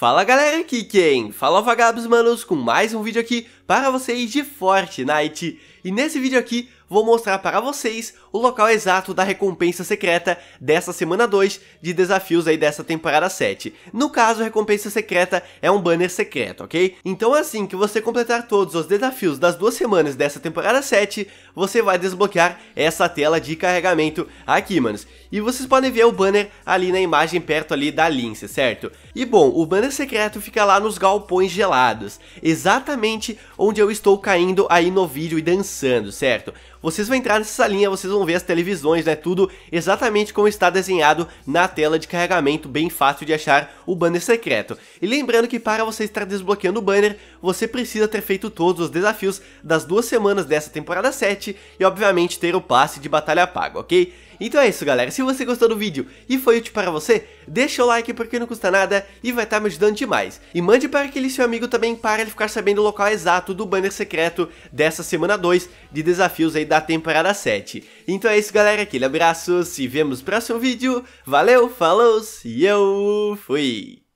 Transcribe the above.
Fala galera, aqui quem? Fala vagabos manos com mais um vídeo aqui para vocês de Fortnite. E nesse vídeo aqui vou mostrar para vocês o local exato da recompensa secreta dessa semana 2 de desafios aí dessa temporada 7. No caso, a recompensa secreta é um banner secreto, ok? Então assim que você completar todos os desafios das duas semanas dessa temporada 7, você vai desbloquear essa tela de carregamento aqui, manos. E vocês podem ver o banner ali na imagem perto ali da lince, certo? E bom, o banner secreto fica lá nos galpões gelados, exatamente onde eu estou caindo aí no vídeo e dançando, certo? vocês vão entrar nessa linha, vocês vão ver as televisões, né, tudo exatamente como está desenhado na tela de carregamento, bem fácil de achar o banner secreto. E lembrando que para você estar desbloqueando o banner, você precisa ter feito todos os desafios das duas semanas dessa temporada 7 e obviamente ter o passe de batalha pago, ok? Então é isso galera, se você gostou do vídeo e foi útil para você, deixa o like porque não custa nada e vai estar tá me ajudando demais. E mande para aquele seu amigo também para ele ficar sabendo o local exato do banner secreto dessa semana 2 de desafios aí da temporada 7. Então é isso galera, aquele abraço, se vemos no próximo vídeo, valeu, falou e eu fui!